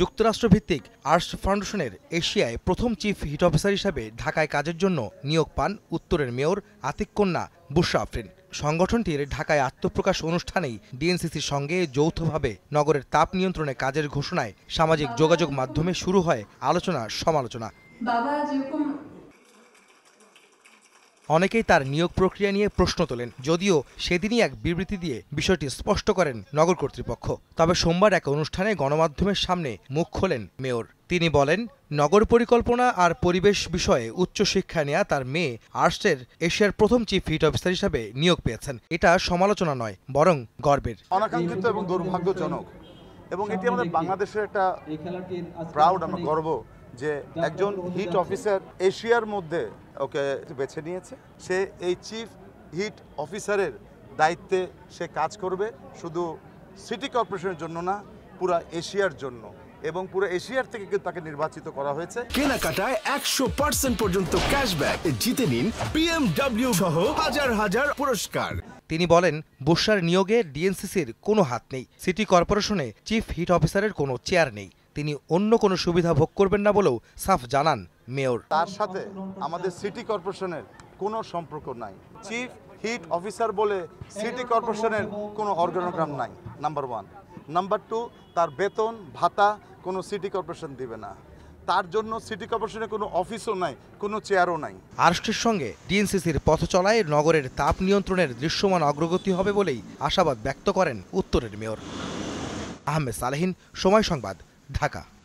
যুক্তরাষ্ট্রভিত্তিক আর্স ফাউন্ডেশনের এশিয়ায় প্রথম চিফ হিট অফিসার হিসাবে ঢাকায় কাজের জন্য নিয়োগ পান উত্তরের মেয়র আতিক কন্যা বুশরা আফরিন সংগঠনটির ঢাকায় আত্মপ্রকাশ অনুষ্ঠানেই ডিএনসিসির সঙ্গে যৌথভাবে নগরের তাপ নিয়ন্ত্রণে কাজের ঘোষণায় সামাজিক যোগাযোগ মাধ্যমে শুরু হয় আলোচনা সমালোচনা বাবা যেরকম অনেকেই তার নিয়োগ প্রক্রিয়া নিয়ে প্রশ্ন তোলেন যদিও সেদিনই এক বিবৃতি দিয়ে বিষয়টি স্পষ্ট করেন নগর কর্তৃপক্ষ তবে সোমবার এক অনুষ্ঠানে গণমাধ্যমের সামনে মুখ খোলেন মেয়র তিনি বলেন নগর পরিকল্পনা আর পরিবেশ বিষয়ে উচ্চশিক্ষা নেয়া তার মেয়ে আর্টসের এশিয়ার প্রথম চিফ হিট অফিসার হিসাবে নিয়োগ পেয়েছেন এটা সমালোচনা নয় বরং গর্বের অনাকাঙ্ক্ষিত এবং দুর্ভাগ্যজনক এবং এটি আমাদের বাংলাদেশের একটা প্রাউড আমরা গর্ব যে একজন হিট অফিসার এশিয়ার মধ্যে ওকে বেছে নিয়েছে সে এই চিফ হিট অফিসারের দায়িত্বে সে কাজ করবে শুধু সিটি কর্পোরেশনের জন্য না পুরা এশিয়ার জন্য এবং পুরো এশিয়ার থেকে কিন্তু তাকে নির্বাচিত করা হয়েছে কেনাকাটায় একশো পার্সেন্ট পর্যন্ত ক্যাশব্যাক জিতে নিন বিএমডাব্লিউ সহ হাজার হাজার পুরস্কার তিনি বলেন বুসার নিয়োগে ডিএনসিসির কোনো হাত নেই সিটি কর্পোরেশনে চিফ হিট অফিসারের কোনো চেয়ার নেই তিনি অন্য কোনো সুবিধা ভোগ করবেন না বলেও সাফ জানান মেয়র তার সাথে আমাদের সিটি কর্পোরেশনের কোনো সম্পর্ক নাই চিফ হিট অফিসার বলে সিটি কর্পোরেশনের কোনো অর্গানোগ্রাম নাই নাম্বার ওয়ান নাম্বার টু তার বেতন ভাতা কোনো সিটি কর্পোরেশন দিবে না তার জন্য সিটি কর্পোরেশনের কোনো অফিসও নাই কোনো চেয়ারও নাই আরএসটির সঙ্গে ডিএনসিসির পথ চলায় নগরের তাপ নিয়ন্ত্রণের দৃশ্যমান অগ্রগতি হবে বলেই আশাবাদ ব্যক্ত করেন উত্তরের মেয়র আহমেদ সালেহীন সময় সংবাদ ঢাকা